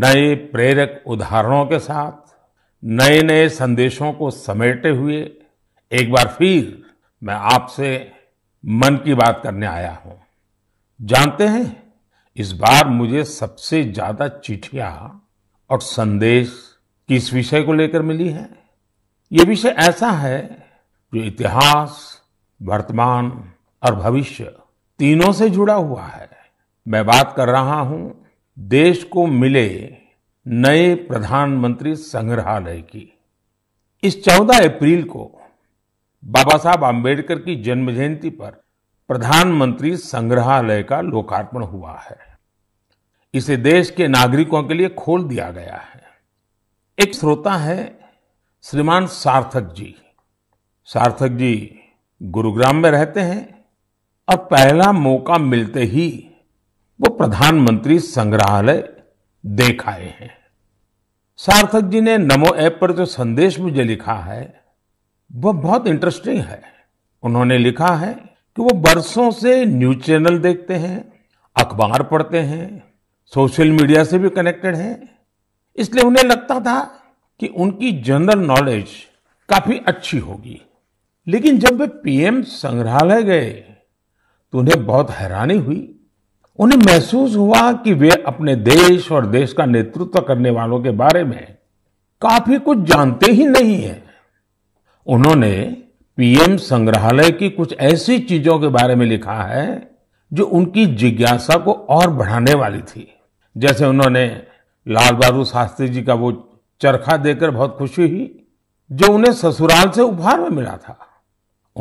नए प्रेरक उदाहरणों के साथ नए नए संदेशों को समेटे हुए एक बार फिर मैं आपसे मन की बात करने आया हूं जानते हैं इस बार मुझे सबसे ज्यादा चिट्ठियां और संदेश किस विषय को लेकर मिली है ये विषय ऐसा है जो इतिहास वर्तमान और भविष्य तीनों से जुड़ा हुआ है मैं बात कर रहा हूं देश को मिले नए प्रधानमंत्री संग्रहालय की इस 14 अप्रैल को बाबा साहब आम्बेडकर की जन्म जयंती पर प्रधानमंत्री संग्रहालय का लोकार्पण हुआ है इसे देश के नागरिकों के लिए खोल दिया गया है एक श्रोता है श्रीमान सार्थक जी सार्थक जी गुरुग्राम में रहते हैं और पहला मौका मिलते ही वो प्रधानमंत्री संग्रहालय देख आए हैं सार्थक जी ने नमो ऐप पर जो संदेश मुझे लिखा है वह बहुत इंटरेस्टिंग है उन्होंने लिखा है कि वो बरसों से न्यूज चैनल देखते हैं अखबार पढ़ते हैं सोशल मीडिया से भी कनेक्टेड हैं इसलिए उन्हें लगता था कि उनकी जनरल नॉलेज काफी अच्छी होगी लेकिन जब वे पीएम संग्रहालय गए तो उन्हें बहुत हैरानी हुई उन्हें महसूस हुआ कि वे अपने देश और देश का नेतृत्व करने वालों के बारे में काफी कुछ जानते ही नहीं है उन्होंने पीएम संग्रहालय की कुछ ऐसी चीजों के बारे में लिखा है जो उनकी जिज्ञासा को और बढ़ाने वाली थी जैसे उन्होंने लाल बहादुर शास्त्री जी का वो चरखा देकर बहुत खुशी हुई जो उन्हें ससुराल से उपहार में मिला था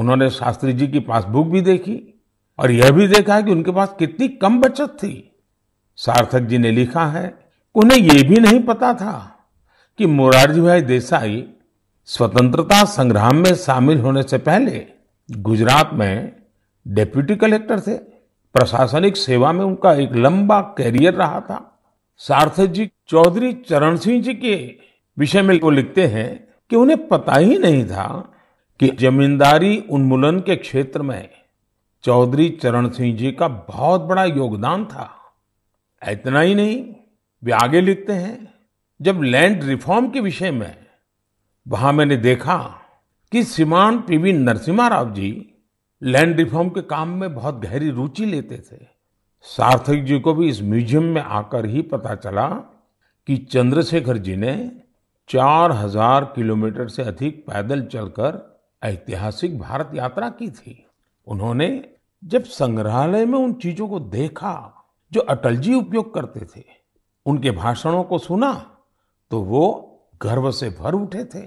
उन्होंने शास्त्री जी की पासबुक भी देखी और यह भी देखा है कि उनके पास कितनी कम बचत थी सार्थक जी ने लिखा है उन्हें यह भी नहीं पता था कि मोरारजी भाई देसाई स्वतंत्रता संग्राम में शामिल होने से पहले गुजरात में डेप्यूटी कलेक्टर थे प्रशासनिक सेवा में उनका एक लंबा कैरियर रहा था सार्थक जी चौधरी चरण सिंह जी के विषय में वो लिखते हैं कि उन्हें पता ही नहीं था कि जमींदारी उन्मूलन के क्षेत्र में चौधरी चरण सिंह जी का बहुत बड़ा योगदान था इतना ही नहीं वे आगे लिखते हैं जब लैंड रिफॉर्म के विषय में वहां मैंने देखा कि श्रीमान पीवी नरसिम्हा राव जी लैंड रिफॉर्म के काम में बहुत गहरी रुचि लेते थे सार्थक जी को भी इस म्यूजियम में आकर ही पता चला कि चंद्रशेखर जी ने चार हजार किलोमीटर से अधिक पैदल चलकर ऐतिहासिक भारत यात्रा की थी उन्होंने जब संग्रहालय में उन चीजों को देखा जो अटल जी उपयोग करते थे उनके भाषणों को सुना तो वो गर्व से भर उठे थे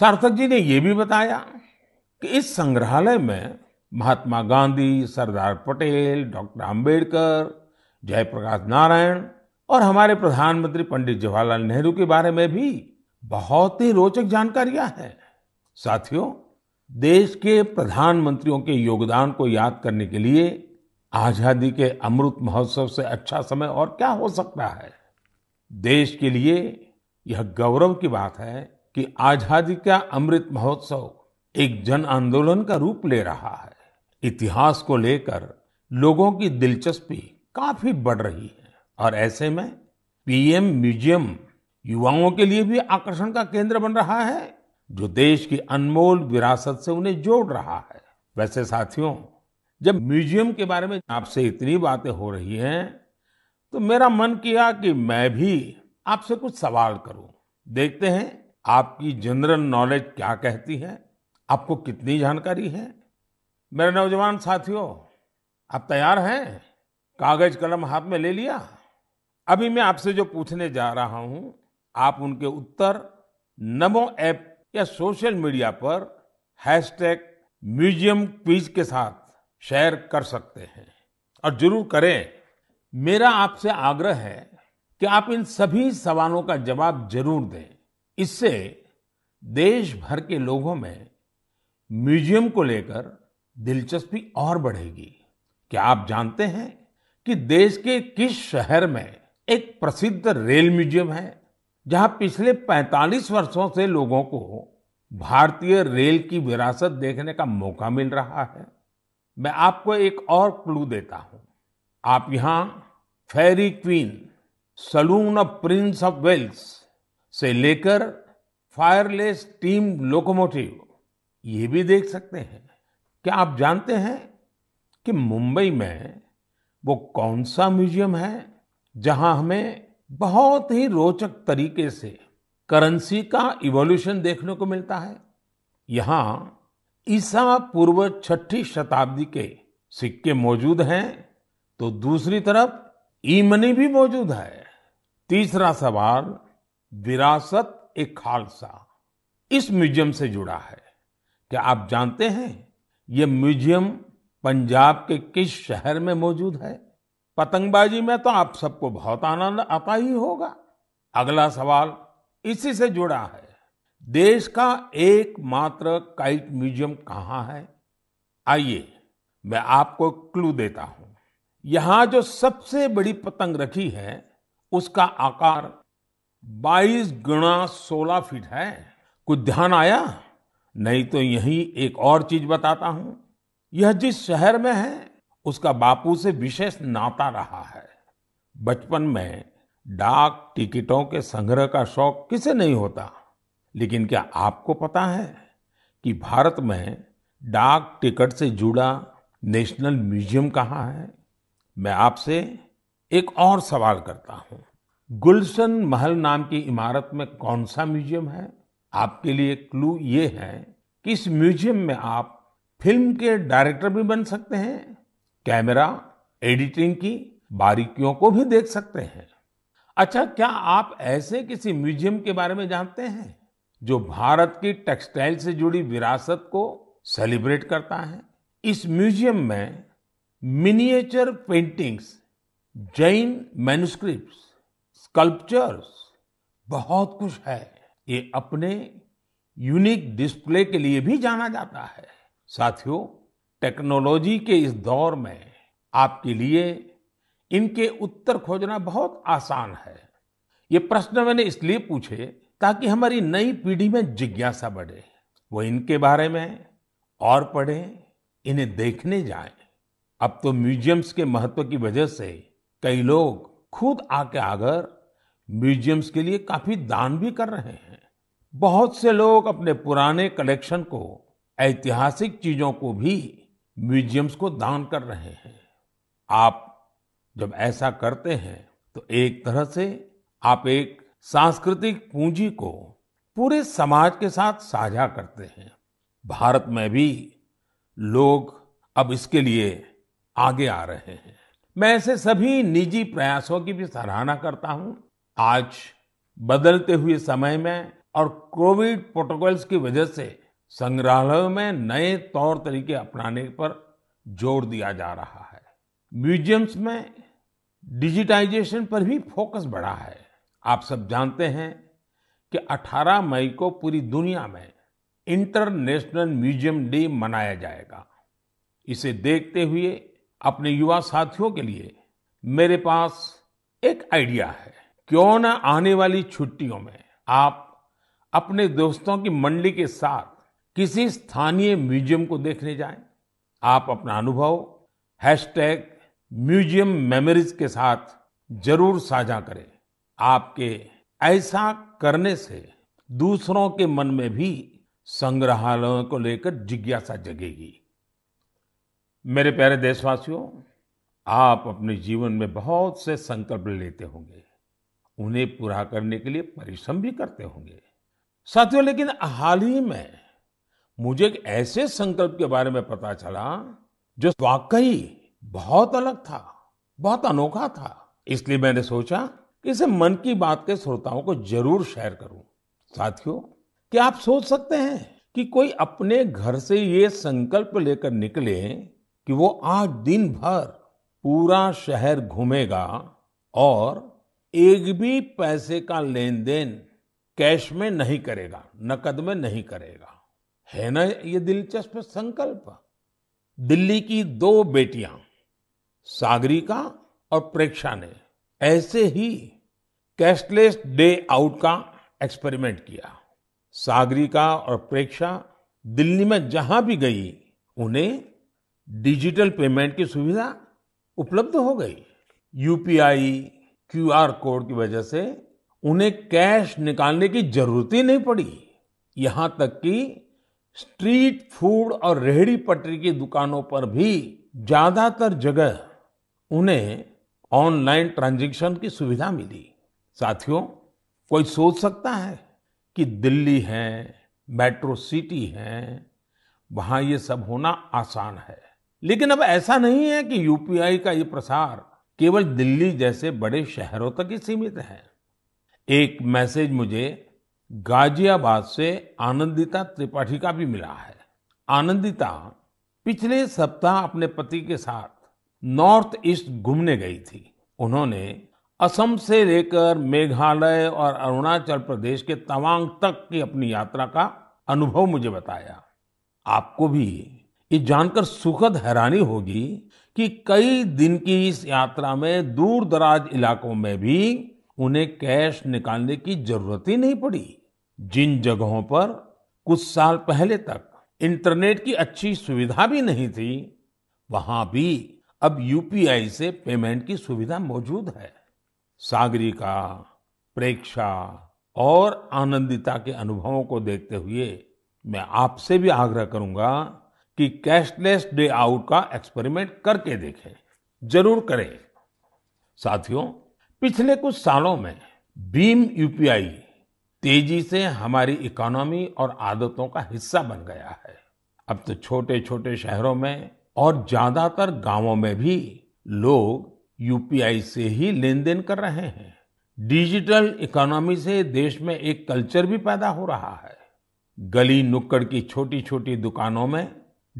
सार्थक जी ने यह भी बताया कि इस संग्रहालय में महात्मा गांधी सरदार पटेल डॉक्टर अंबेडकर जयप्रकाश नारायण और हमारे प्रधानमंत्री पंडित जवाहरलाल नेहरू के बारे में भी बहुत ही रोचक जानकारियां हैं साथियों देश के प्रधानमंत्रियों के योगदान को याद करने के लिए आजादी के अमृत महोत्सव से अच्छा समय और क्या हो सकता है देश के लिए यह गौरव की बात है कि आजादी का अमृत महोत्सव एक जन आंदोलन का रूप ले रहा है इतिहास को लेकर लोगों की दिलचस्पी काफी बढ़ रही है और ऐसे में पीएम म्यूजियम युवाओं के लिए भी आकर्षण का केंद्र बन रहा है जो देश की अनमोल विरासत से उन्हें जोड़ रहा है वैसे साथियों जब म्यूजियम के बारे में आपसे इतनी बातें हो रही हैं तो मेरा मन किया कि मैं भी आपसे कुछ सवाल करूं देखते हैं आपकी जनरल नॉलेज क्या कहती है आपको कितनी जानकारी है मेरे नौजवान साथियों आप तैयार हैं कागज कलम हाथ में ले लिया अभी मैं आपसे जो पूछने जा रहा हूं आप उनके उत्तर नमो ऐप या सोशल मीडिया पर हैशटैग म्यूजियम क्विज के साथ शेयर कर सकते हैं और जरूर करें मेरा आपसे आग्रह है कि आप इन सभी सवालों का जवाब जरूर दें इससे देश भर के लोगों में म्यूजियम को लेकर दिलचस्पी और बढ़ेगी क्या आप जानते हैं कि देश के किस शहर में एक प्रसिद्ध रेल म्यूजियम है जहां पिछले 45 वर्षों से लोगों को भारतीय रेल की विरासत देखने का मौका मिल रहा है मैं आपको एक और क्लू देता हूं आप यहां ferry queen saloon of prince of Wales से लेकर फायरलेस टीम लोकोमोटिव ये भी देख सकते हैं क्या आप जानते हैं कि मुंबई में वो कौन सा म्यूजियम है जहां हमें बहुत ही रोचक तरीके से करेंसी का इवोल्यूशन देखने को मिलता है यहां ईसा पूर्व छठी शताब्दी के सिक्के मौजूद हैं तो दूसरी तरफ ई मनी भी मौजूद है तीसरा सवाल विरासत ए खालसा इस म्यूजियम से जुड़ा है क्या आप जानते हैं ये म्यूजियम पंजाब के किस शहर में मौजूद है पतंगबाजी में तो आप सबको बहुत आनंद आता ही होगा अगला सवाल इसी से जुड़ा है देश का एकमात्र काइट म्यूजियम कहाँ है आइए मैं आपको क्लू देता हूं यहां जो सबसे बड़ी पतंग रखी है उसका आकार 22 गुणा 16 फीट है कुछ ध्यान आया नहीं तो यही एक और चीज बताता हूं यह जिस शहर में है उसका बापू से विशेष नाता रहा है बचपन में डाक टिकटों के संग्रह का शौक किसे नहीं होता लेकिन क्या आपको पता है कि भारत में डाक टिकट से जुड़ा नेशनल म्यूजियम कहाँ है मैं आपसे एक और सवाल करता हूँ गुलशन महल नाम की इमारत में कौन सा म्यूजियम है आपके लिए क्लू ये है कि इस म्यूजियम में आप फिल्म के डायरेक्टर भी बन सकते हैं कैमरा एडिटिंग की बारीकियों को भी देख सकते हैं अच्छा क्या आप ऐसे किसी म्यूजियम के बारे में जानते हैं जो भारत की टेक्सटाइल से जुड़ी विरासत को सेलिब्रेट करता है इस म्यूजियम में miniature paintings Jain manuscript sculptures बहुत कुछ है ये अपने यूनिक डिस्प्ले के लिए भी जाना जाता है साथियों टेक्नोलॉजी के इस दौर में आपके लिए इनके उत्तर खोजना बहुत आसान है ये प्रश्न मैंने इसलिए पूछे ताकि हमारी नई पीढ़ी में जिज्ञासा बढ़े वो इनके बारे में और पढ़े इन्हें देखने जाए अब तो म्यूजियम्स के महत्व की वजह से कई लोग खुद आके आकर म्यूजियम्स के लिए काफी दान भी कर रहे हैं बहुत से लोग अपने पुराने कलेक्शन को ऐतिहासिक चीजों को भी म्यूजियम्स को दान कर रहे हैं आप जब ऐसा करते हैं तो एक तरह से आप एक सांस्कृतिक पूंजी को पूरे समाज के साथ साझा करते हैं भारत में भी लोग अब इसके लिए आगे आ रहे हैं मैं ऐसे सभी निजी प्रयासों की भी सराहना करता हूं आज बदलते हुए समय में और कोविड प्रोटोकॉल्स की वजह से संग्रहालयों में नए तौर तरीके अपनाने पर जोर दिया जा रहा है म्यूजियम्स में डिजिटाइजेशन पर भी फोकस बढ़ा है आप सब जानते हैं कि 18 मई को पूरी दुनिया में इंटरनेशनल म्यूजियम डे मनाया जाएगा इसे देखते हुए अपने युवा साथियों के लिए मेरे पास एक आइडिया है क्यों ना आने वाली छुट्टियों में आप अपने दोस्तों की मंडली के साथ किसी स्थानीय म्यूजियम को देखने जाएं आप अपना अनुभव हैश टैग म्यूजियम मेमोरीज के साथ जरूर साझा करें आपके ऐसा करने से दूसरों के मन में भी संग्रहालयों को लेकर जिज्ञासा जगेगी मेरे प्यारे देशवासियों आप अपने जीवन में बहुत से संकल्प लेते होंगे उन्हें पूरा करने के लिए परिश्रम भी करते होंगे साथियों लेकिन हाल ही में मुझे एक ऐसे संकल्प के बारे में पता चला जो वाकई बहुत अलग था बहुत अनोखा था इसलिए मैंने सोचा कि इसे मन की बात के श्रोताओं को जरूर शेयर करूं साथियों क्या आप सोच सकते हैं कि कोई अपने घर से ये संकल्प लेकर निकले कि वो आज दिन भर पूरा शहर घूमेगा और एक भी पैसे का लेन देन कैश में नहीं करेगा नकद में नहीं करेगा है ना ये दिलचस्प संकल्प दिल्ली की दो बेटियां सागरिका और प्रेक्षा ने ऐसे ही कैशलेस डे आउट का एक्सपेरिमेंट किया सागरिका और प्रेक्षा दिल्ली में जहां भी गई उन्हें डिजिटल पेमेंट की सुविधा उपलब्ध हो गई यूपीआई क्यूआर कोड की वजह से उन्हें कैश निकालने की जरूरत ही नहीं पड़ी यहां तक कि स्ट्रीट फूड और रेहड़ी पटरी की दुकानों पर भी ज्यादातर जगह उन्हें ऑनलाइन ट्रांजेक्शन की सुविधा मिली साथियों कोई सोच सकता है कि दिल्ली है मेट्रो सिटी है वहां ये सब होना आसान है लेकिन अब ऐसा नहीं है कि यूपीआई का ये प्रसार केवल दिल्ली जैसे बड़े शहरों तक ही सीमित है एक मैसेज मुझे गाजियाबाद से आनंदिता त्रिपाठी का भी मिला है आनंदिता पिछले सप्ताह अपने पति के साथ नॉर्थ ईस्ट घूमने गई थी उन्होंने असम से लेकर मेघालय और अरुणाचल प्रदेश के तवांग तक की अपनी यात्रा का अनुभव मुझे बताया आपको भी ये जानकर सुखद हैरानी होगी कि कई दिन की इस यात्रा में दूर दराज इलाकों में भी उन्हें कैश निकालने की जरूरत ही नहीं पड़ी जिन जगहों पर कुछ साल पहले तक इंटरनेट की अच्छी सुविधा भी नहीं थी वहां भी अब यूपीआई से पेमेंट की सुविधा मौजूद है सागरिका प्रेक्षा और आनंदिता के अनुभवों को देखते हुए मैं आपसे भी आग्रह करूंगा कि कैशलेस डे आउट का एक्सपेरिमेंट करके देखें जरूर करें साथियों पिछले कुछ सालों में भीम यूपीआई तेजी से हमारी इकोनॉमी और आदतों का हिस्सा बन गया है अब तो छोटे छोटे शहरों में और ज्यादातर गांवों में भी लोग यूपीआई से ही लेन देन कर रहे हैं डिजिटल इकोनॉमी से देश में एक कल्चर भी पैदा हो रहा है गली नुक्कड़ की छोटी छोटी दुकानों में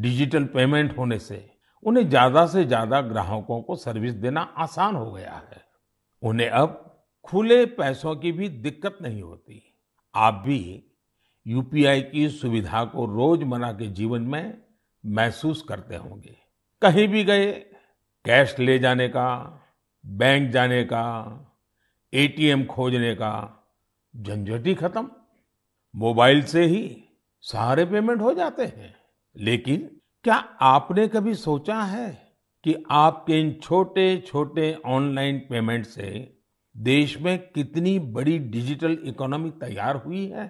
डिजिटल पेमेंट होने से उन्हें ज्यादा से ज्यादा ग्राहकों को सर्विस देना आसान हो गया है उन्हें अब खुले पैसों की भी दिक्कत नहीं होती आप भी यूपीआई की सुविधा को रोजमर्रा के जीवन में महसूस करते होंगे कहीं भी गए कैश ले जाने का बैंक जाने का एटीएम खोजने का झंझट ही खत्म मोबाइल से ही सारे पेमेंट हो जाते हैं लेकिन क्या आपने कभी सोचा है कि आपके इन छोटे छोटे ऑनलाइन पेमेंट से देश में कितनी बड़ी डिजिटल इकोनॉमी तैयार हुई है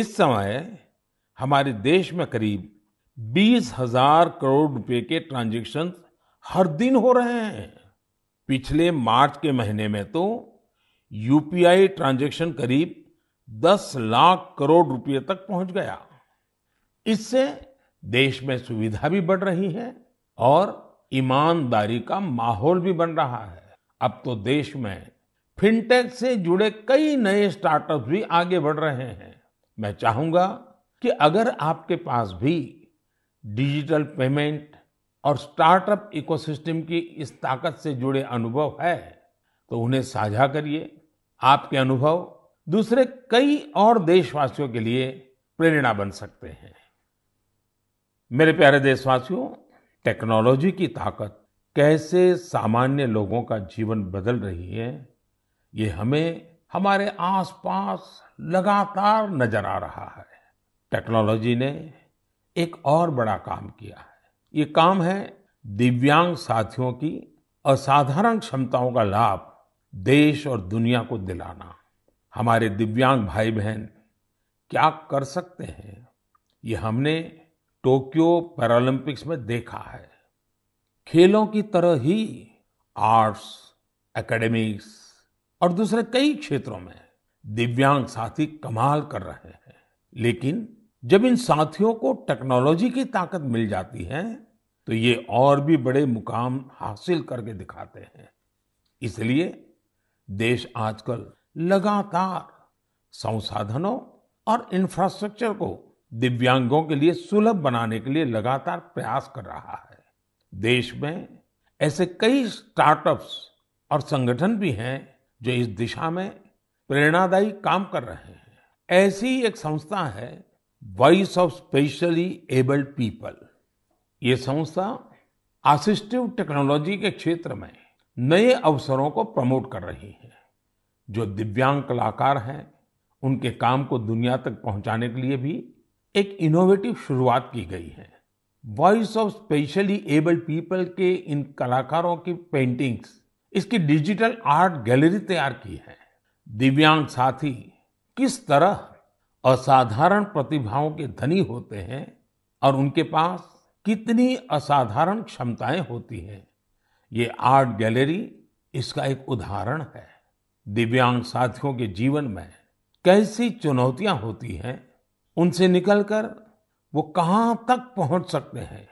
इस समय हमारे देश में करीब बीस हजार करोड़ रुपए के ट्रांजेक्शन हर दिन हो रहे हैं पिछले मार्च के महीने में तो यूपीआई ट्रांजेक्शन करीब 10 लाख करोड़ रुपए तक पहुंच गया इससे देश में सुविधा भी बढ़ रही है और ईमानदारी का माहौल भी बन रहा है अब तो देश में फिनटेक से जुड़े कई नए स्टार्टअप भी आगे बढ़ रहे हैं मैं चाहूंगा कि अगर आपके पास भी डिजिटल पेमेंट और स्टार्टअप इकोसिस्टम की इस ताकत से जुड़े अनुभव है तो उन्हें साझा करिए आपके अनुभव दूसरे कई और देशवासियों के लिए प्रेरणा बन सकते हैं मेरे प्यारे देशवासियों टेक्नोलॉजी की ताकत कैसे सामान्य लोगों का जीवन बदल रही है ये हमें हमारे आसपास लगातार नजर आ रहा है टेक्नोलॉजी ने एक और बड़ा काम किया है ये काम है दिव्यांग साथियों की असाधारण क्षमताओं का लाभ देश और दुनिया को दिलाना हमारे दिव्यांग भाई बहन क्या कर सकते हैं ये हमने टोक्यो पैरालंपिक्स में देखा है खेलों की तरह ही आर्ट्स एकेडमिक्स और दूसरे कई क्षेत्रों में दिव्यांग साथी कमाल कर रहे हैं लेकिन जब इन साथियों को टेक्नोलॉजी की ताकत मिल जाती है तो ये और भी बड़े मुकाम हासिल करके दिखाते हैं इसलिए देश आजकल लगातार संसाधनों और इंफ्रास्ट्रक्चर को दिव्यांगों के लिए सुलभ बनाने के लिए लगातार प्रयास कर रहा है देश में ऐसे कई स्टार्टअप्स और संगठन भी हैं जो इस दिशा में प्रेरणादायी काम कर रहे हैं ऐसी एक संस्था है voice of specially abled people ये संस्था असिस्टिव टेक्नोलॉजी के क्षेत्र में नए अवसरों को प्रमोट कर रही है जो दिव्यांग कलाकार हैं उनके काम को दुनिया तक पहुंचाने के लिए भी एक इनोवेटिव शुरुआत की गई है voice of specially abled people के इन कलाकारों की पेंटिंग्स इसकी डिजिटल आर्ट गैलरी तैयार की है दिव्यांग साथी किस तरह असाधारण प्रतिभाओं के धनी होते हैं और उनके पास कितनी असाधारण क्षमताएं होती हैं ये आर्ट गैलरी इसका एक उदाहरण है दिव्यांग साथियों के जीवन में कैसी चुनौतियां होती हैं उनसे निकलकर वो कहाँ तक पहुंच सकते हैं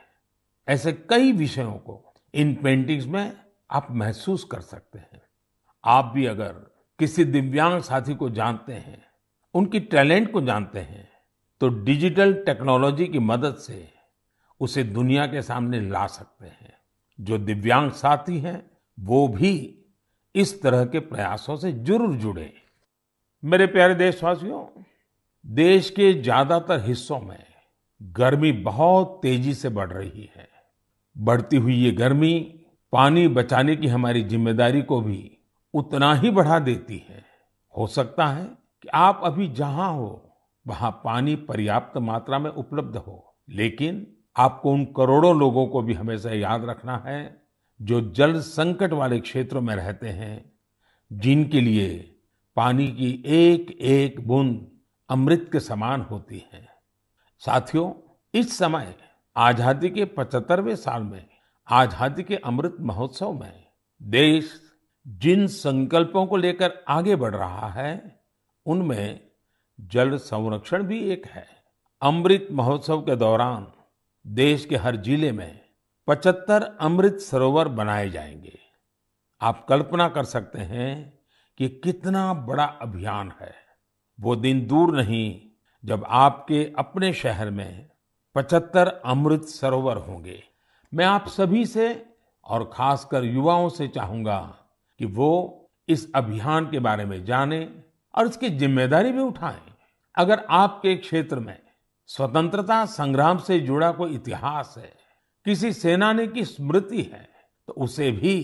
ऐसे कई विषयों को इन पेंटिंग्स में आप महसूस कर सकते हैं आप भी अगर किसी दिव्यांग साथी को जानते हैं उनकी टैलेंट को जानते हैं तो डिजिटल टेक्नोलॉजी की मदद से उसे दुनिया के सामने ला सकते हैं जो दिव्यांग साथी हैं वो भी इस तरह के प्रयासों से जरूर जुड़े मेरे प्यारे देशवासियों देश के ज्यादातर हिस्सों में गर्मी बहुत तेजी से बढ़ रही है बढ़ती हुई ये गर्मी पानी बचाने की हमारी जिम्मेदारी को भी उतना ही बढ़ा देती है हो सकता है कि आप अभी जहां हो वहां पानी पर्याप्त मात्रा में उपलब्ध हो लेकिन आपको उन करोड़ों लोगों को भी हमेशा याद रखना है जो जल संकट वाले क्षेत्रों में रहते हैं जिनके लिए पानी की एक एक बूंद अमृत के समान होती है साथियों इस समय आजादी के पचहत्तरवें साल में आजादी के अमृत महोत्सव में देश जिन संकल्पों को लेकर आगे बढ़ रहा है उनमें जल संरक्षण भी एक है अमृत महोत्सव के दौरान देश के हर जिले में 75 अमृत सरोवर बनाए जाएंगे आप कल्पना कर सकते हैं कि कितना बड़ा अभियान है वो दिन दूर नहीं जब आपके अपने शहर में 75 अमृत सरोवर होंगे मैं आप सभी से और खासकर युवाओं से चाहूंगा कि वो इस अभियान के बारे में जानें और इसकी जिम्मेदारी भी उठाएं अगर आपके क्षेत्र में स्वतंत्रता संग्राम से जुड़ा कोई इतिहास है किसी सेनानी की स्मृति है तो उसे भी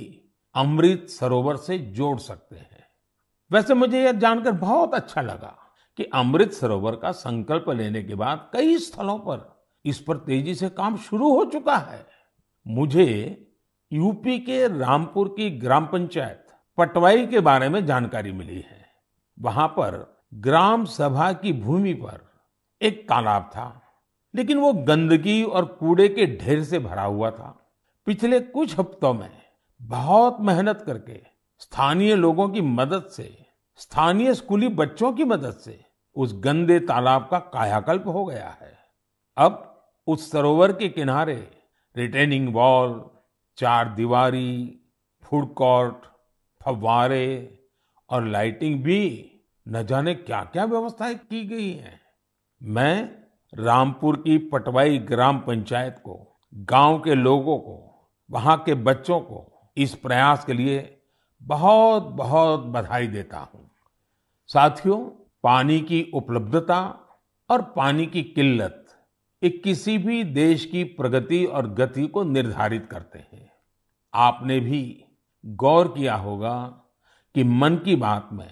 अमृत सरोवर से जोड़ सकते हैं वैसे मुझे यह जानकर बहुत अच्छा लगा कि अमृत सरोवर का संकल्प लेने के बाद कई स्थलों पर इस पर तेजी से काम शुरू हो चुका है मुझे यूपी के रामपुर की ग्राम पंचायत पटवाई के बारे में जानकारी मिली है वहां पर ग्राम सभा की भूमि पर एक तालाब था लेकिन वो गंदगी और कूड़े के ढेर से भरा हुआ था पिछले कुछ हफ्तों में बहुत मेहनत करके स्थानीय लोगों की मदद से स्थानीय स्कूली बच्चों की मदद से उस गंदे तालाब का कायाकल्प हो गया है अब उस सरोवर के किनारे रिटेनिंग वॉल चार दीवारी फूड कोर्ट फव्वारे और लाइटिंग भी न जाने क्या क्या व्यवस्थाएं की गई हैं मैं रामपुर की पटवाई ग्राम पंचायत को गांव के लोगों को वहां के बच्चों को इस प्रयास के लिए बहुत बहुत बधाई देता हूं साथियों पानी की उपलब्धता और पानी की किल्लत ये किसी भी देश की प्रगति और गति को निर्धारित करते हैं आपने भी गौर किया होगा कि मन की बात में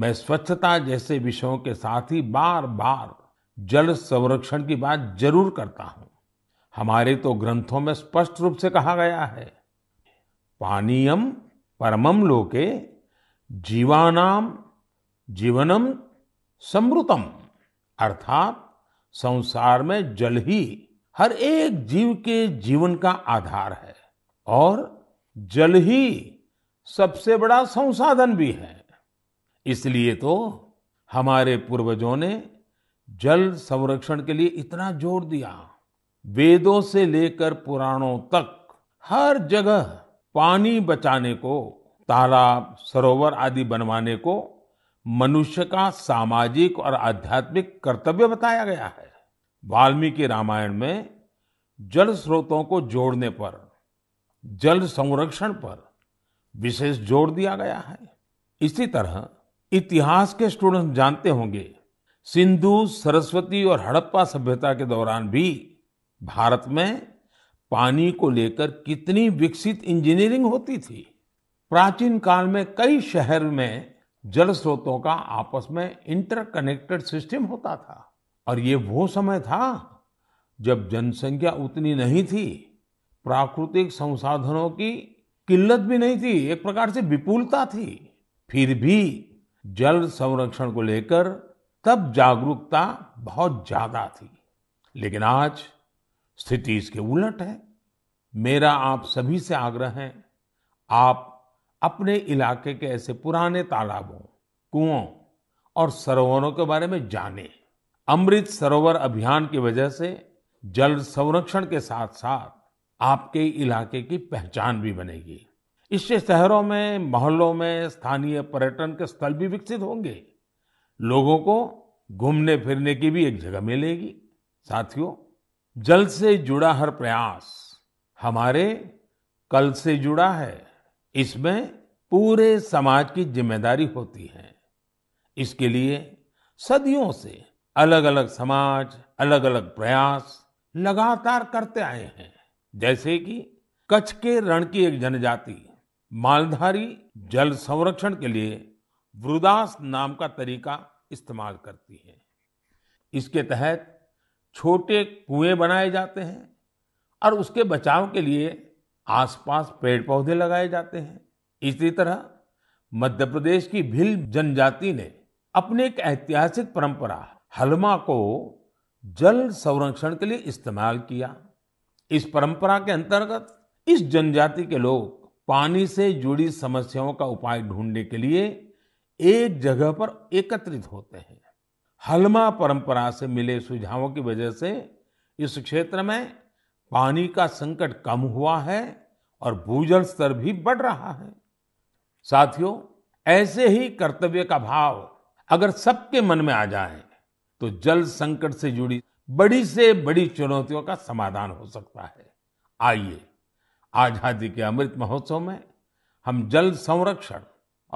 मैं स्वच्छता जैसे विषयों के साथ ही बार बार जल संरक्षण की बात जरूर करता हूं हमारे तो ग्रंथों में स्पष्ट रूप से कहा गया है पानीयम परमम लोके जीवानाम जीवनम समृतम अर्थात संसार में जल ही हर एक जीव के जीवन का आधार है और जल ही सबसे बड़ा संसाधन भी है इसलिए तो हमारे पूर्वजों ने जल संरक्षण के लिए इतना जोर दिया वेदों से लेकर पुराणों तक हर जगह पानी बचाने को तालाब सरोवर आदि बनवाने को मनुष्य का सामाजिक और आध्यात्मिक कर्तव्य बताया गया है वाल्मीकि रामायण में जल स्रोतों को जोड़ने पर जल संरक्षण पर विशेष जोर दिया गया है इसी तरह इतिहास के स्टूडेंट जानते होंगे सिंधु सरस्वती और हड़प्पा सभ्यता के दौरान भी भारत में पानी को लेकर कितनी विकसित इंजीनियरिंग होती थी प्राचीन काल में कई शहर में जल स्रोतों का आपस में इंटरकनेक्टेड सिस्टम होता था और ये वो समय था जब जनसंख्या उतनी नहीं थी प्राकृतिक संसाधनों की किल्लत भी नहीं थी एक प्रकार से विपुलता थी फिर भी जल संरक्षण को लेकर तब जागरूकता बहुत ज्यादा थी लेकिन आज स्थिति इसके उलट है मेरा आप सभी से आग्रह है आप अपने इलाके के ऐसे पुराने तालाबों कुओं और सरोवरों के बारे में जाने अमृत सरोवर अभियान की वजह से जल संरक्षण के साथ साथ आपके इलाके की पहचान भी बनेगी इससे शहरों में मोहल्लों में स्थानीय पर्यटन के स्थल भी विकसित होंगे लोगों को घूमने फिरने की भी एक जगह मिलेगी साथियों जल से जुड़ा हर प्रयास हमारे कल से जुड़ा है इसमें पूरे समाज की जिम्मेदारी होती है इसके लिए सदियों से अलग अलग समाज अलग अलग प्रयास लगातार करते आए हैं जैसे कि कच्छ के रण की एक जनजाति मालधारी जल संरक्षण के लिए वृदास नाम का तरीका इस्तेमाल करती है इसके तहत छोटे कुएं बनाए जाते हैं और उसके बचाव के लिए आसपास पेड़ पौधे लगाए जाते हैं इसी तरह मध्य प्रदेश की भील जनजाति ने अपने एक ऐतिहासिक परंपरा हलमा को जल संरक्षण के लिए इस्तेमाल किया इस परंपरा के अंतर्गत इस जनजाति के लोग पानी से जुड़ी समस्याओं का उपाय ढूंढने के लिए एक जगह पर एकत्रित होते हैं हलमा परंपरा से मिले सुझावों की वजह से इस क्षेत्र में पानी का संकट कम हुआ है और भूजल स्तर भी बढ़ रहा है साथियों ऐसे ही कर्तव्य का भाव अगर सबके मन में आ जाए तो जल संकट से जुड़ी बड़ी से बड़ी चुनौतियों का समाधान हो सकता है आइए आजादी के अमृत महोत्सव में हम जल संरक्षण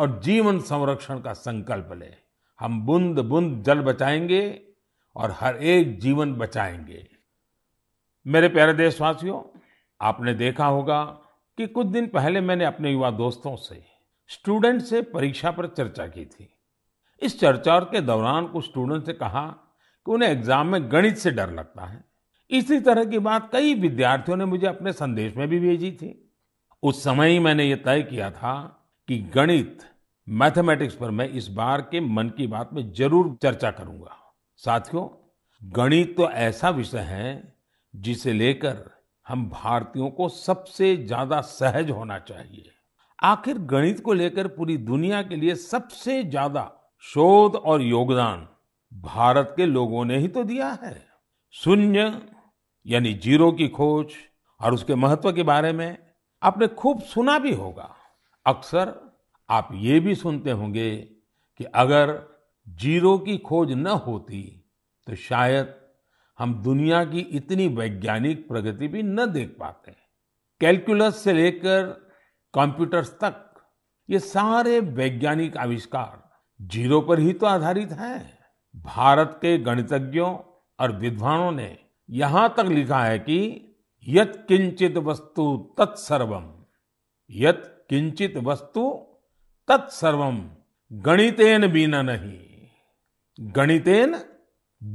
और जीवन संरक्षण का संकल्प लें हम बुंद बुंद जल बचाएंगे और हर एक जीवन बचाएंगे मेरे प्यारे देशवासियों आपने देखा होगा कि कुछ दिन पहले मैंने अपने युवा दोस्तों से स्टूडेंट से परीक्षा पर चर्चा की थी इस चर्चा के दौरान कुछ स्टूडेंट से कहा कि उन्हें एग्जाम में गणित से डर लगता है इसी तरह की बात कई विद्यार्थियों ने मुझे अपने संदेश में भी भेजी थी उस समय ही मैंने ये तय किया था कि गणित मैथमेटिक्स पर मैं इस बार के मन की बात में जरूर चर्चा करूंगा साथियों गणित तो ऐसा विषय है जिसे लेकर हम भारतीयों को सबसे ज्यादा सहज होना चाहिए आखिर गणित को लेकर पूरी दुनिया के लिए सबसे ज्यादा शोध और योगदान भारत के लोगों ने ही तो दिया है शून्य यानी जीरो की खोज और उसके महत्व के बारे में आपने खूब सुना भी होगा अक्सर आप ये भी सुनते होंगे कि अगर जीरो की खोज न होती तो शायद हम दुनिया की इतनी वैज्ञानिक प्रगति भी न देख पाते कैलकुलस से लेकर कंप्यूटर्स तक ये सारे वैज्ञानिक आविष्कार जीरो पर ही तो आधारित हैं भारत के गणितज्ञों और विद्वानों ने यहां तक लिखा है कि यत किंचित वस्तु तत्सर्वम यत किंचित वस्तु तत्सर्वम गणितेन बिना नहीं गणितेन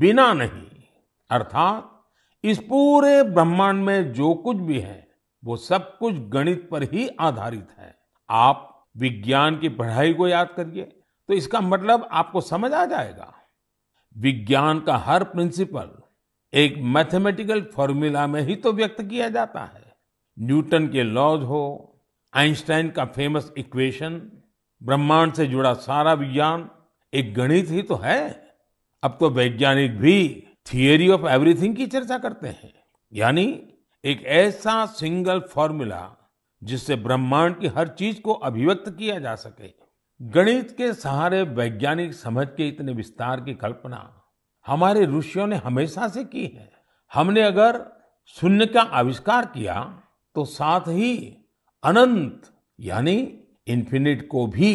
बिना नहीं अर्थात इस पूरे ब्रह्मांड में जो कुछ भी है वो सब कुछ गणित पर ही आधारित है आप विज्ञान की पढ़ाई को याद करिए तो इसका मतलब आपको समझ आ जाएगा विज्ञान का हर प्रिंसिपल एक मैथमेटिकल फॉर्मूला में ही तो व्यक्त किया जाता है न्यूटन के लॉज हो आइंस्टाइन का फेमस इक्वेशन ब्रह्मांड से जुड़ा सारा विज्ञान एक गणित ही तो है अब तो वैज्ञानिक भी थियरी ऑफ एवरीथिंग की चर्चा करते हैं यानी एक ऐसा सिंगल फॉर्मूला जिससे ब्रह्मांड की हर चीज को अभिव्यक्त किया जा सके गणित के सहारे वैज्ञानिक समझ के इतने विस्तार की कल्पना हमारे ऋषियों ने हमेशा से की है हमने अगर शून्य का आविष्कार किया तो साथ ही अनंत यानी इन्फिनिट को भी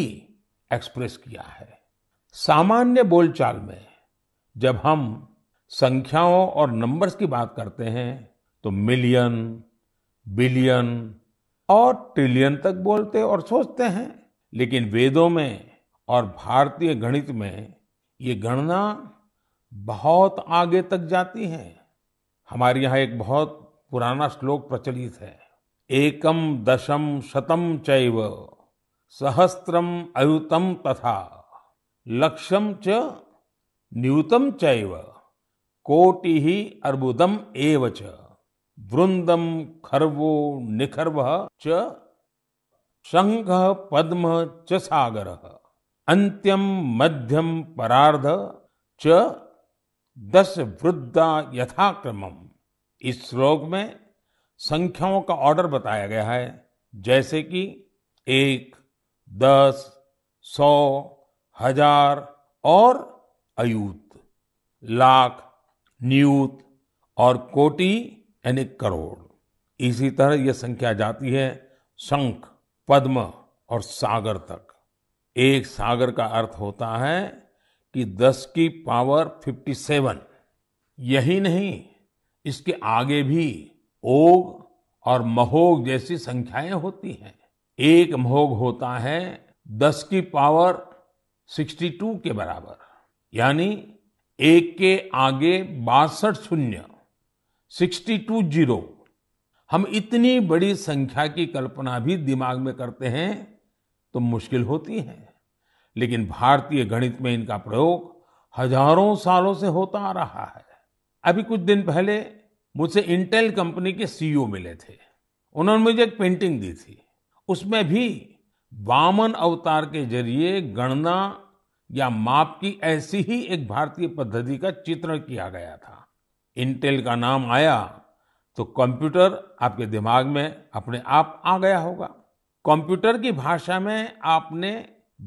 एक्सप्रेस किया है सामान्य बोलचाल में जब हम संख्याओं और नंबर्स की बात करते हैं तो मिलियन बिलियन और ट्रिलियन तक बोलते और सोचते हैं लेकिन वेदों में और भारतीय गणित में ये गणना बहुत आगे तक जाती है हमारे यहाँ एक बहुत पुराना श्लोक प्रचलित है एकम दशम शतम चैव सहस्त्रम अयुतम तथा लक्षम च न्यूतम चैव कोटि ही अर्बुदम च वृंदम खरवो निखर्व च शंख पद्म च सागर अंत्यम मध्यम परार्ध च दस वृद्धा यथाक्रमम इस श्लोक में संख्याओं का ऑर्डर बताया गया है जैसे कि एक दस सौ हजार और अयुत लाख नियुत और कोटि यानी करोड़ इसी तरह यह संख्या जाती है शंख पद्म और सागर तक एक सागर का अर्थ होता है कि 10 की पावर 57 यही नहीं इसके आगे भी ओग और महोग जैसी संख्याएं होती हैं एक महोग होता है 10 की पावर 62 के बराबर यानी एक के आगे बासठ शून्य सिक्सटी टू जीरो हम इतनी बड़ी संख्या की कल्पना भी दिमाग में करते हैं तो मुश्किल होती है लेकिन भारतीय गणित में इनका प्रयोग हजारों सालों से होता आ रहा है अभी कुछ दिन पहले मुझसे इंटेल कंपनी के सीईओ e मिले थे उन्होंने मुझे एक पेंटिंग दी थी उसमें भी वामन अवतार के जरिए गणना या माप की ऐसी ही एक भारतीय पद्धति का चित्रण किया गया था इंटेल का नाम आया तो कंप्यूटर आपके दिमाग में अपने आप आ गया होगा कंप्यूटर की भाषा में आपने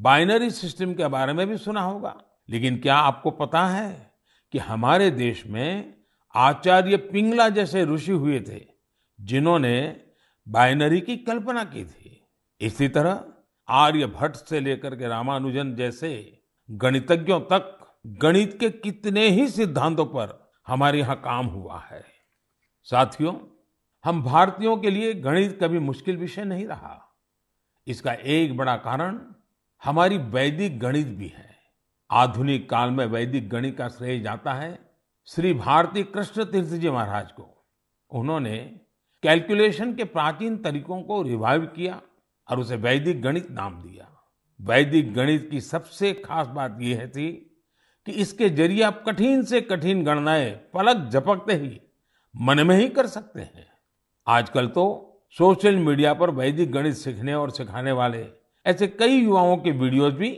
बाइनरी सिस्टम के बारे में भी सुना होगा लेकिन क्या आपको पता है कि हमारे देश में आचार्य पिंगला जैसे ऋषि हुए थे जिन्होंने बाइनरी की कल्पना की थी इसी तरह आर्यभट्ट से लेकर के रामानुजन जैसे गणितज्ञों तक गणित के कितने ही सिद्धांतों पर हमारे यहाँ काम हुआ है साथियों हम भारतीयों के लिए गणित कभी मुश्किल विषय नहीं रहा इसका एक बड़ा कारण हमारी वैदिक गणित भी है आधुनिक काल में वैदिक गणित का श्रेय जाता है श्री भारती कृष्ण तीर्थ जी महाराज को उन्होंने कैलकुलेशन के प्राचीन तरीकों को रिवाइव किया और उसे वैदिक गणित नाम दिया वैदिक गणित की सबसे खास बात यह है थी कि इसके जरिए आप कठिन से कठिन गणनाएं पलक झपकते ही मन में ही कर सकते हैं आजकल तो सोशल मीडिया पर वैदिक गणित सीखने और सिखाने वाले ऐसे कई युवाओं के वीडियोस भी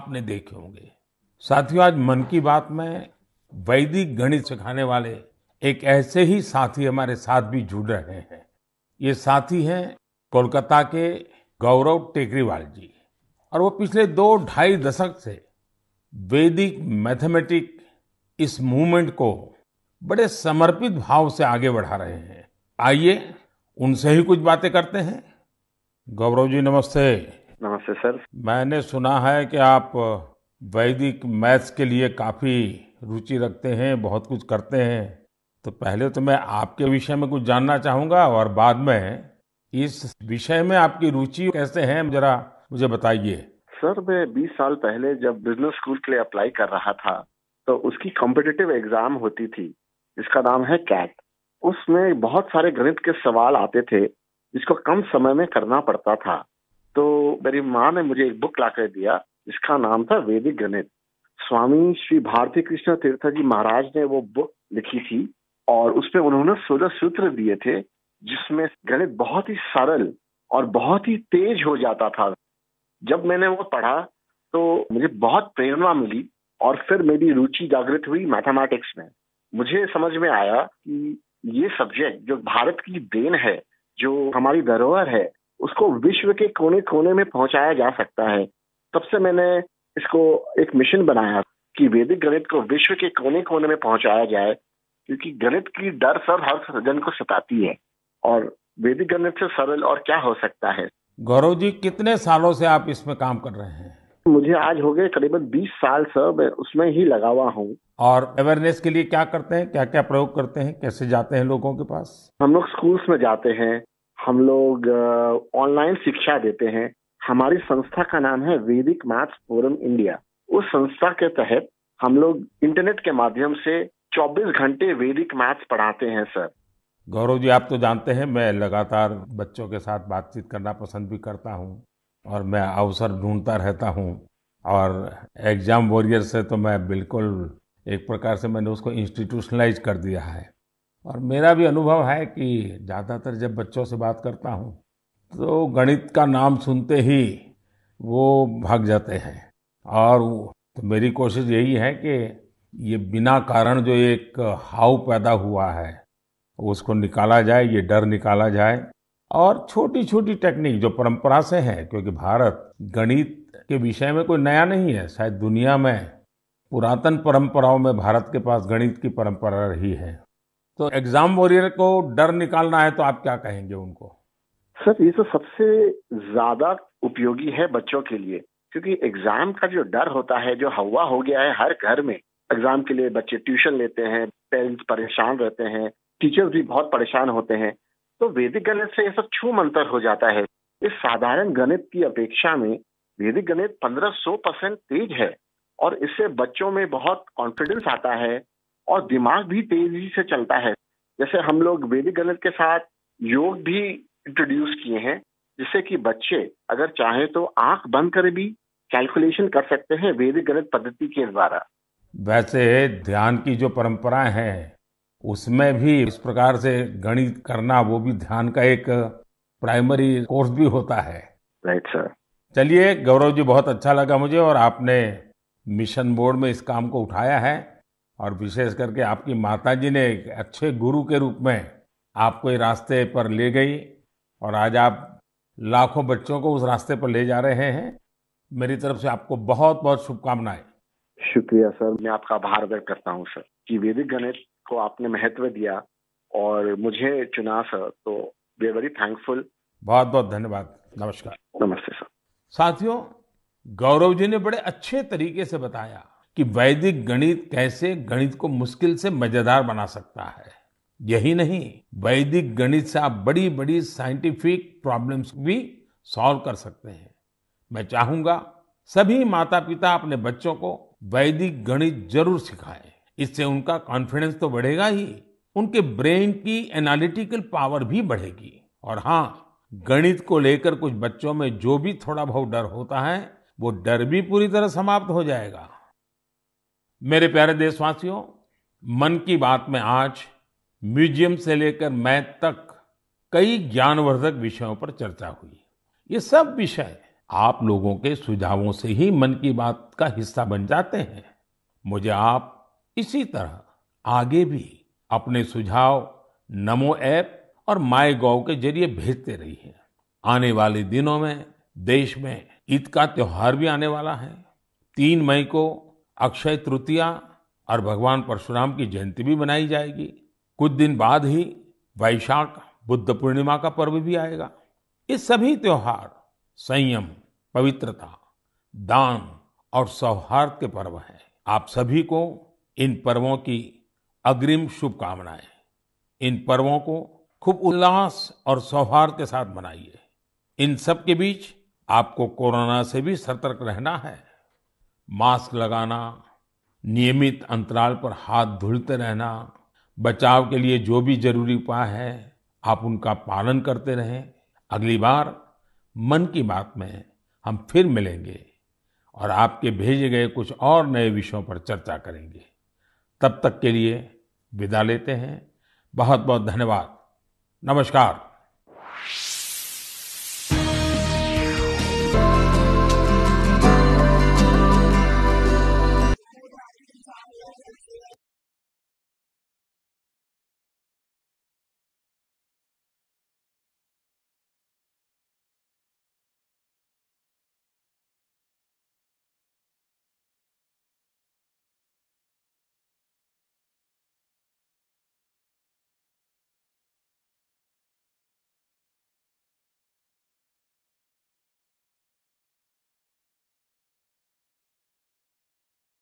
आपने देखे होंगे साथियों आज मन की बात में वैदिक गणित सिखाने वाले एक ऐसे ही साथी हमारे साथ भी जुड़ रहे हैं ये साथी हैं कोलकाता के गौरव टेकरीवाल जी और वो पिछले दो ढाई दशक से वैदिक मैथमेटिक इस मूवमेंट को बड़े समर्पित भाव से आगे बढ़ा रहे हैं आइए उनसे ही कुछ बातें करते हैं गौरव जी नमस्ते नमस्ते सर मैंने सुना है कि आप वैदिक मैथ्स के लिए काफी रुचि रखते हैं बहुत कुछ करते हैं तो पहले तो मैं आपके विषय में कुछ जानना चाहूंगा और बाद में इस विषय में आपकी रुचि कैसे है जरा मुझे बताइए सर मैं 20 साल पहले जब बिजनेस स्कूल के लिए अप्लाई कर रहा था तो उसकी कॉम्पिटेटिव एग्जाम होती थी जिसका नाम है कैट उसमें बहुत सारे गणित के सवाल आते थे जिसको कम समय में करना पड़ता था तो मेरी माँ ने मुझे एक बुक ला कर दिया जिसका नाम था वैदिक गणित स्वामी श्री भारती कृष्ण तीर्थ जी महाराज ने वो बुक लिखी थी और उसमें उन्होंने सोलह सूत्र दिए थे जिसमें गणित बहुत ही सरल और बहुत ही तेज हो जाता था जब मैंने वो पढ़ा तो मुझे बहुत प्रेरणा मिली और फिर मेरी रुचि जागृत हुई मैथमेटिक्स में मुझे समझ में आया कि ये सब्जेक्ट जो भारत की देन है जो हमारी धरोहर है उसको विश्व के कोने कोने में पहुंचाया जा सकता है तब से मैंने इसको एक मिशन बनाया कि वैदिक गणित को विश्व के कोने कोने में पहुंचाया जाए क्योंकि गणित की डर सर हर सृजन को सताती है और वैदिक गणित से सरल और क्या हो सकता है गौरव जी कितने सालों से आप इसमें काम कर रहे हैं मुझे आज हो गए करीबन 20 साल सर मैं उसमें ही लगा हुआ हूँ और अवेयरनेस के लिए क्या करते हैं क्या क्या प्रयोग करते हैं कैसे जाते हैं लोगों के पास हम लोग स्कूल्स में जाते हैं हम लोग ऑनलाइन शिक्षा देते हैं हमारी संस्था का नाम है वैदिक मैथ्स फोरम इंडिया उस संस्था के तहत हम लोग इंटरनेट के माध्यम से 24 घंटे वैदिक मैथ्स पढ़ाते हैं सर गौरव जी आप तो जानते हैं मैं लगातार बच्चों के साथ बातचीत करना पसंद भी करता हूँ और मैं अवसर ढूंढता रहता हूँ और एग्ज़ाम वॉरियर से तो मैं बिल्कुल एक प्रकार से मैंने उसको इंस्टीट्यूशनलाइज कर दिया है और मेरा भी अनुभव है कि ज़्यादातर जब बच्चों से बात करता हूँ तो गणित का नाम सुनते ही वो भाग जाते हैं और तो मेरी कोशिश यही है कि ये बिना कारण जो एक हाव पैदा हुआ है उसको निकाला जाए ये डर निकाला जाए और छोटी छोटी टेक्निक जो परंपरा से है क्योंकि भारत गणित के विषय में कोई नया नहीं है शायद दुनिया में पुरातन परंपराओं में भारत के पास गणित की परंपरा रही है तो एग्जाम वॉरियर को डर निकालना है तो आप क्या कहेंगे उनको सर ये तो सबसे ज्यादा उपयोगी है बच्चों के लिए क्योंकि एग्जाम का जो डर होता है जो हवा हो गया है हर घर में एग्जाम के लिए बच्चे ट्यूशन लेते हैं पेरेंट्स परेशान रहते हैं टीचर्स भी बहुत परेशान होते हैं तो वैदिक गणित से यह सब छू मंतर हो जाता है इस साधारण गणित की अपेक्षा में वैदिक गणित 1500 परसेंट तेज है और इससे बच्चों में बहुत कॉन्फिडेंस आता है और दिमाग भी तेजी से चलता है जैसे हम लोग वैदिक गणित के साथ योग भी इंट्रोड्यूस किए हैं जिससे कि बच्चे अगर चाहे तो आंख बंद कर भी कैलकुलेशन कर सकते हैं वैदिक गणित पद्धति के द्वारा वैसे ध्यान की जो परंपराएं हैं उसमें भी इस प्रकार से गणित करना वो भी ध्यान का एक प्राइमरी कोर्स भी होता है राइट सर चलिए गौरव जी बहुत अच्छा लगा मुझे और आपने मिशन बोर्ड में इस काम को उठाया है और विशेष करके आपकी माता जी ने एक अच्छे गुरु के रूप में आपको रास्ते पर ले गई और आज आप लाखों बच्चों को उस रास्ते पर ले जा रहे हैं मेरी तरफ से आपको बहुत बहुत शुभकामनाएं शुक्रिया सर मैं आपका आभार व्यक्त करता हूँ सर कि वैदिक गणित को आपने महत्व दिया और मुझे चुना सर तो वे वेरी थैंकफुल बहुत बहुत धन्यवाद नमस्कार नमस्ते सर साथियों गौरव जी ने बड़े अच्छे तरीके से बताया कि वैदिक गणित कैसे गणित को मुश्किल से मजेदार बना सकता है यही नहीं वैदिक गणित से आप बड़ी बड़ी साइंटिफिक प्रॉब्लम्स भी सॉल्व कर सकते हैं मैं चाहूंगा सभी माता पिता अपने बच्चों को वैदिक गणित जरूर सिखाएं इससे उनका कॉन्फिडेंस तो बढ़ेगा ही उनके ब्रेन की एनालिटिकल पावर भी बढ़ेगी और हाँ गणित को लेकर कुछ बच्चों में जो भी थोड़ा बहुत डर होता है वो डर भी पूरी तरह समाप्त हो जाएगा मेरे प्यारे देशवासियों मन की बात में आज म्यूजियम से लेकर मैथ तक कई ज्ञानवर्धक विषयों पर चर्चा हुई ये सब विषय आप लोगों के सुझावों से ही मन की बात का हिस्सा बन जाते हैं मुझे आप इसी तरह आगे भी अपने सुझाव नमो ऐप और माई गोव के जरिए भेजते रहिए आने वाले दिनों में देश में ईद का त्योहार भी आने वाला है तीन मई को अक्षय तृतीया और भगवान परशुराम की जयंती भी मनाई जाएगी कुछ दिन बाद ही वैशाख बुद्ध पूर्णिमा का पर्व भी आएगा ये सभी त्योहार संयम पवित्रता दान और सौहार्द के पर्व हैं आप सभी को इन पर्वों की अग्रिम शुभकामनाएं इन पर्वों को खूब उल्लास और सौहार्द के साथ मनाइए इन सब के बीच आपको कोरोना से भी सतर्क रहना है मास्क लगाना नियमित अंतराल पर हाथ धुलते रहना बचाव के लिए जो भी जरूरी उपाय है आप उनका पालन करते रहें अगली बार मन की बात में हम फिर मिलेंगे और आपके भेजे गए कुछ और नए विषयों पर चर्चा करेंगे तब तक के लिए विदा लेते हैं बहुत बहुत धन्यवाद नमस्कार